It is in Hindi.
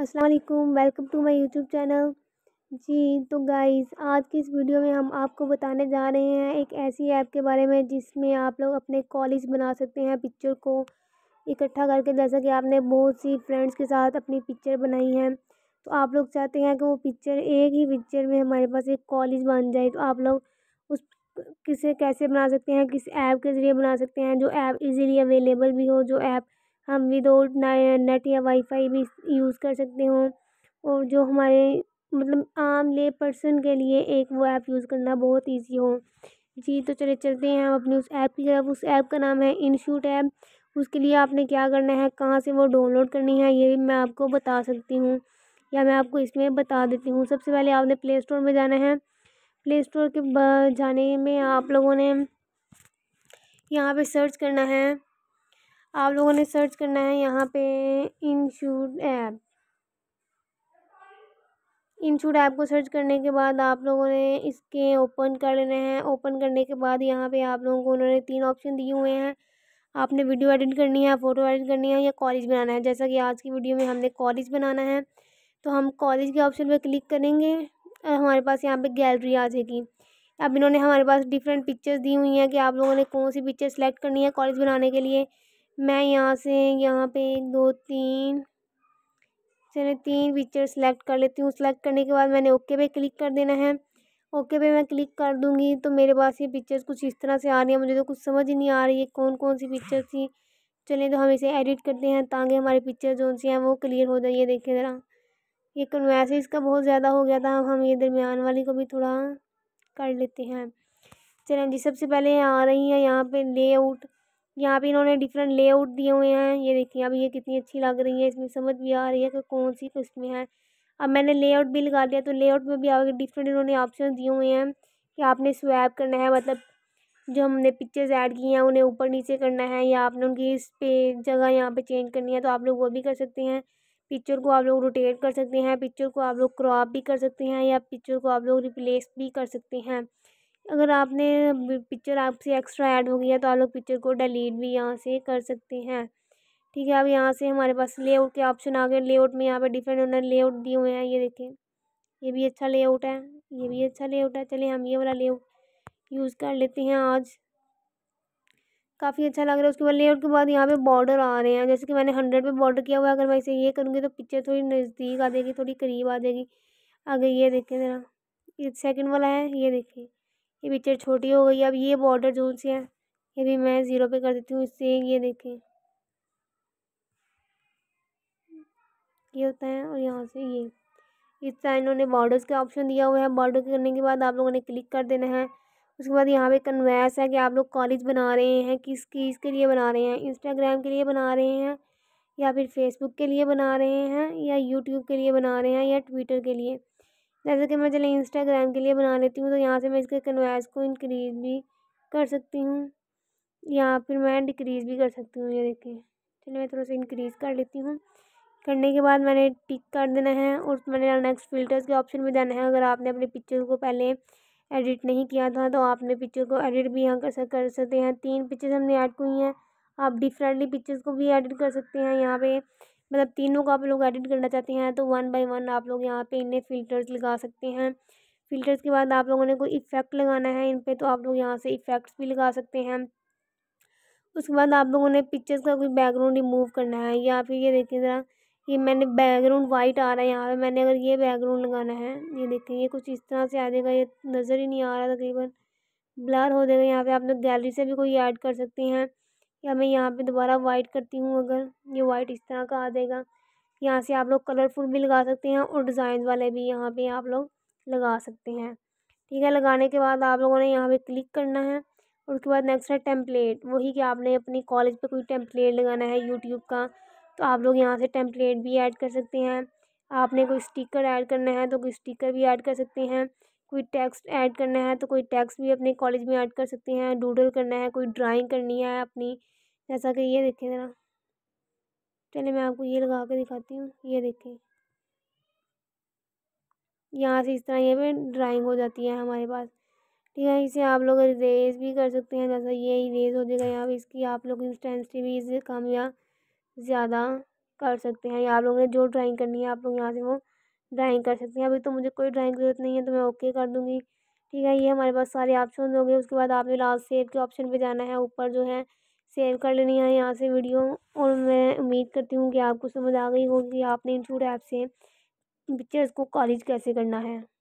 असलकुम welcome to my YouTube channel जी तो गाइस आज की इस वीडियो में हम आपको बताने जा रहे हैं एक ऐसी ऐप के बारे में जिसमें आप लोग अपने कॉलेज बना सकते हैं पिक्चर को इकट्ठा करके जैसा कि आपने बहुत सी फ्रेंड्स के साथ अपनी पिक्चर बनाई है तो आप लोग चाहते हैं कि वो पिक्चर एक ही पिक्चर में हमारे पास एक कॉलेज बन जाए तो आप लोग उस किसे कैसे बना सकते हैं किस ऐप के ज़रिए बना सकते हैं जो ऐप इजीली अवेलेबल भी हो जो ऐप हम विदाउट नेट या वाईफ़ाई भी यूज़ कर सकते हो और जो हमारे मतलब आम ले पर्सन के लिए एक वो ऐप यूज़ करना बहुत ईज़ी हो जी तो चले चलते हैं हम अपनी उस ऐप की तरफ उस ऐप का नाम है इनशूट ऐप उसके लिए आपने क्या करना है कहाँ से वो डाउनलोड करनी है ये भी मैं आपको बता सकती हूँ या मैं आपको इसमें बता देती हूँ सबसे पहले आपने प्ले स्टोर में जाना है प्ले स्टोर के जाने में आप लोगों ने यहाँ पे सर्च करना है आप लोगों ने सर्च करना है यहाँ पे इंशूड ऐप इंशूड ऐप को सर्च करने के बाद आप लोगों ने इसके ओपन कर लेने है ओपन करने के बाद यहाँ पे आप लोगों को उन्होंने तीन ऑप्शन दिए हुए हैं आपने वीडियो एडिट करनी है फ़ोटो एडिट करनी है या कॉलेज बनाना है जैसा कि आज की वीडियो में हमने कॉलेज बनाना है तो हम कॉलेज के ऑप्शन पर क्लिक करेंगे हमारे पास यहाँ पर गैलरी आ जाएगी अब इन्होंने हमारे पास डिफरेंट पिक्चर्स दी हुई हैं कि आप लोगों ने कौन सी पिक्चर सेलेक्ट करनी है कॉलेज बनाने के लिए मैं यहाँ से यहाँ पे एक दो तीन चलिए तीन पिक्चर सेलेक्ट कर लेती हूँ सेलेक्ट करने के बाद मैंने ओके पे क्लिक कर देना है ओके पे मैं क्लिक कर दूँगी तो मेरे पास ये पिक्चर्स कुछ इस तरह से आ रही है मुझे तो कुछ समझ ही नहीं आ रही है कौन कौन सी पिक्चर थी चलिए तो हम इसे एडिट करते हैं ताकि हमारी पिक्चर जो सी हैं वो क्लियर हो जाए देखिए ज़रा ये कन्वैसे इसका बहुत ज़्यादा हो गया था हम ये दरमियान वाली को भी थोड़ा कर लेते हैं चलें जी सबसे पहले आ रही हैं यहाँ पे लेआउट यहाँ पे इन्होंने डिफरेंट लेआउट दिए हुए हैं ये देखिए अब ये कितनी अच्छी लग रही है इसमें समझ भी आ रही है कि कौन सी उसमें है अब मैंने लेआउट भी लगा लिया तो लेआउट में भी आगे डिफरेंट इन्होंने ऑप्शन दिए हुए हैं कि आपने स्वैप करना है मतलब जो हमने पिक्चर्स ऐड की हैं उन्हें ऊपर नीचे करना है या आपने उनकी इस पे जगह यहाँ पर चेंज करनी है तो आप लोग वो भी कर सकते हैं पिक्चर को आप लोग रोटेट कर सकते हैं पिक्चर को आप लोग क्रॉप भी कर सकते हैं या पिक्चर को आप लोग रिप्लेस भी कर सकते हैं अगर आपने पिक्चर आपसे एक्स्ट्रा ऐड हो गया तो आप लोग पिक्चर को डिलीट भी यहाँ से कर सकते हैं ठीक है अब यहाँ से हमारे पास लेआउट के ऑप्शन आ गए लेआउट में यहाँ पे डिफरेंट उन्होंने लेआउट दिए हुए हैं ये देखें ये भी अच्छा लेआउट है ये भी अच्छा लेआउट है चलिए हम ये वाला लेआउट यूज़ कर लेते हैं आज काफ़ी अच्छा लग रहा है उसके बाद लेआउट के बाद यहाँ पे बॉर्डर आ रहे हैं जैसे कि मैंने हंड्रेड पे बॉर्डर किया हुआ है अगर मैं इसे ये करूँगी तो पिक्चर थोड़ी नज़दीक आ जाएगी थोड़ी करीब आ जाएगी अगर ये देखें ज़रा ये सेकेंड वाला है ये देखें ये पिक्चर छोटी हो गई अब ये बॉर्डर जो से है ये भी मैं ज़ीरो पे कर देती हूँ इससे ये देखें ये होता है और यहाँ से ये इस तरह इन्होंने बॉर्डर्स का ऑप्शन दिया हुआ है बॉर्डर करने के बाद आप लोगों ने क्लिक कर देना है उसके बाद यहाँ पे कन्वेस है कि आप लोग कॉलेज बना रहे हैं किस चीज़ के लिए बना रहे हैं इंस्टाग्राम के लिए बना रहे हैं या फिर फेसबुक के लिए बना रहे हैं या यूट्यूब के लिए बना रहे हैं या ट्विटर के लिए जैसे कि मैं चले इंस्टाग्राम के लिए बना लेती हूँ तो यहाँ से मैं इसके कन्वास को इंक्रीज भी कर सकती हूँ या फिर मैं डिक्रीज़ भी कर सकती हूँ ये देखिए चलिए मैं थोड़ा सा इंक्रीज़ कर लेती हूँ करने के बाद मैंने टिक कर देना है और मैंने नेक्स्ट फिल्टर्स के ऑप्शन में जाना है अगर आपने अपने पिक्चर को पहले एडिट नहीं किया था तो आपने पिक्चर को एडिट भी यहाँ कर कर सकते हैं तीन पिक्चर्स हमने ऐड की हैं आप डिफरेंटली पिक्चर्स को भी एडिट कर सकते हैं यहाँ पे मतलब तीनों को आप लोग एडिट करना चाहते हैं तो वन बाई वन आप लोग यहाँ पर इन्हें फ़िल्टर्स लगा सकते हैं फ़िल्टर्स के बाद आप लोगों ने कोई इफ़ेक्ट लगाना है इन पर तो आप लोग यहाँ से इफ़ेक्ट्स भी लगा सकते हैं उसके बाद आप लोगों ने पिक्चर्स का कोई बैकग्राउंड रिमूव करना है या फिर ये देखें ज़रा ये मैंने बैकग्राउंड वाइट आ रहा है यहाँ पे मैंने अगर ये बैकग्राउंड लगाना है ये देखें ये कुछ इस तरह से आ जाएगा ये नज़र ही नहीं आ रहा तकरीबन ब्लर हो जाएगा यहाँ पे आप लोग गैलरी से भी कोई ऐड कर सकते हैं या मैं यहाँ पे दोबारा वाइट करती हूँ अगर ये वाइट इस तरह का आ जाएगा यहाँ से आप लोग कलरफुल भी लगा सकते हैं और डिज़ाइन वाले भी यहाँ पे आप लोग लगा सकते हैं ठीक है लगाने के बाद आप लोगों ने यहाँ पे क्लिक करना है और उसके बाद नेक्स्ट है टेम्पलेट वही कि आपने अपनी कॉलेज पर कोई टेम्पलेट लगाना है यूट्यूब का तो आप लोग यहाँ से टेम्पलेट भी ऐड कर सकते हैं आपने कोई स्टिकर ऐड करना है तो कोई स्टिकर भी ऐड कर सकते हैं कोई टेक्स्ट ऐड करना है तो कोई टेक्स्ट भी अपने कॉलेज में ऐड कर सकते हैं डूडल करना है कोई ड्राइंग करनी है अपनी जैसा कि ये देखें ज़रा चलिए मैं आपको ये लगा के दिखाती हूँ ये देखें यहाँ से इस तरह ये भी ड्राइंग हो जाती है हमारे पास ठीक है इसे आप लोग रेज भी कर सकते हैं जैसा ये रेज हो जाएगा यहाँ इसकी आप लोग इंस्टेंसिटी भी इससे कम या ज़्यादा कर सकते हैं या आप लोगों ने जो ड्राइंग करनी है आप लोग यहाँ से वो ड्राइंग कर सकती हैं अभी तो मुझे कोई ड्राइंग की जरूरत नहीं है तो मैं ओके कर दूँगी ठीक है ये हमारे पास सारे ऑप्शन हो गए उसके बाद आपने लास्ट सेव के ऑप्शन पे जाना है ऊपर जो है सेव कर लेनी है यहाँ से वीडियो और मैं उम्मीद करती हूँ कि आपको समझ आ गई होगी आपने इन छूट ऐप से पिक्चर्स को कॉलेज कैसे करना है